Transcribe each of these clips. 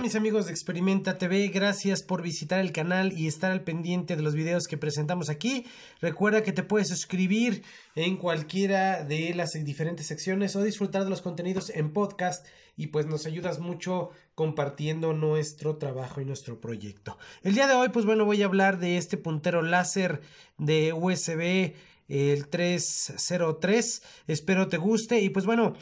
mis amigos de Experimenta TV, gracias por visitar el canal y estar al pendiente de los videos que presentamos aquí. Recuerda que te puedes suscribir en cualquiera de las diferentes secciones o disfrutar de los contenidos en podcast y pues nos ayudas mucho compartiendo nuestro trabajo y nuestro proyecto. El día de hoy pues bueno voy a hablar de este puntero láser de USB el 303. Espero te guste y pues bueno,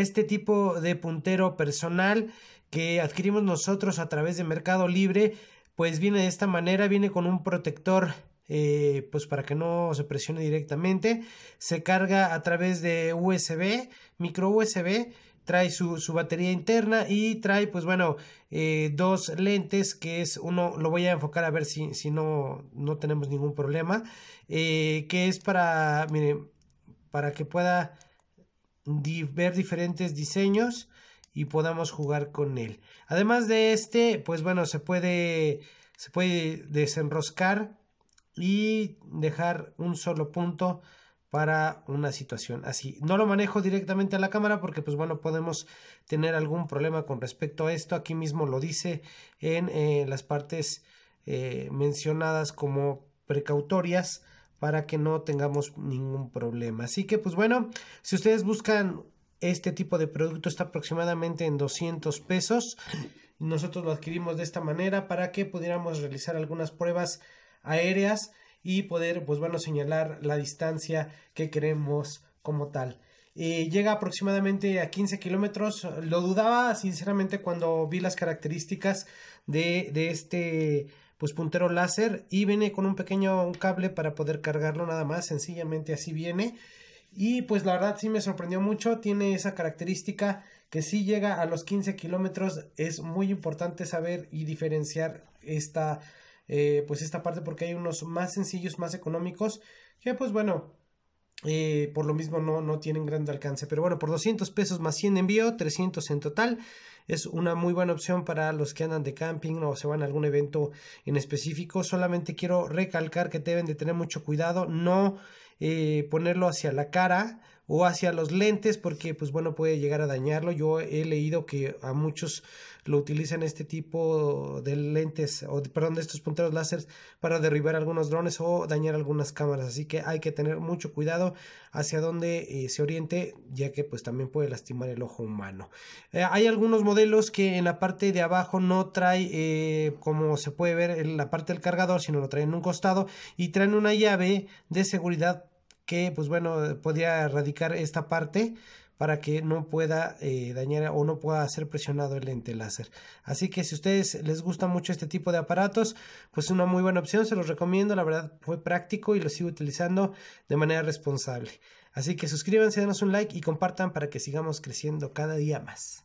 este tipo de puntero personal que adquirimos nosotros a través de Mercado Libre, pues viene de esta manera, viene con un protector eh, pues para que no se presione directamente. Se carga a través de USB, micro USB, trae su, batería interna y trae, pues bueno, eh, dos lentes, que es uno, lo voy a enfocar a ver si, si no, no tenemos ningún problema, eh, que es para, miren, para que pueda ver diferentes diseños y podamos jugar con él. Además de este, pues bueno, se puede, se puede desenroscar y dejar un solo punto para una situación así. No lo manejo directamente a la cámara porque pues bueno podemos tener algún problema con respecto a esto. Aquí mismo lo dice en eh, las partes eh, mencionadas como precautorias para que no tengamos ningún problema. Así que pues bueno, si ustedes buscan este tipo de producto está aproximadamente en 200 pesos. Nosotros lo adquirimos de esta manera para que pudiéramos realizar algunas pruebas aéreas y poder, pues bueno, señalar la distancia que queremos como tal. Eh, llega aproximadamente a 15 kilómetros. Lo dudaba sinceramente cuando vi las características de, de este pues puntero láser y viene con un pequeño cable para poder cargarlo nada más, sencillamente así viene. Y pues la verdad sí me sorprendió mucho, tiene esa característica que si llega a los 15 kilómetros es muy importante saber y diferenciar esta, eh, pues esta parte porque hay unos más sencillos, más económicos que pues bueno, eh, por lo mismo no, no tienen gran alcance. Pero bueno, por 200 pesos más 100 envío, 300 en total. Es una muy buena opción para los que andan de camping o se van a algún evento en específico. Solamente quiero recalcar que deben de tener mucho cuidado, no eh, ponerlo hacia la cara o hacia los lentes porque pues bueno puede llegar a dañarlo. Yo he leído que a muchos lo utilizan este tipo de lentes o perdón de estos punteros láser para derribar algunos drones o dañar algunas cámaras. Así que hay que tener mucho cuidado hacia dónde eh, se oriente ya que pues también puede lastimar el ojo humano. Eh, hay algunos modelos que en la parte de abajo no trae eh, como se puede ver en la parte del cargador sino lo traen en un costado y traen una llave de seguridad que pues bueno, podría erradicar esta parte para que no pueda eh, dañar o no pueda ser presionado el lente láser. Así que si a ustedes les gusta mucho este tipo de aparatos, pues es una muy buena opción, se los recomiendo, la verdad fue práctico y lo sigo utilizando de manera responsable. Así que suscríbanse, denos un like y compartan para que sigamos creciendo cada día más.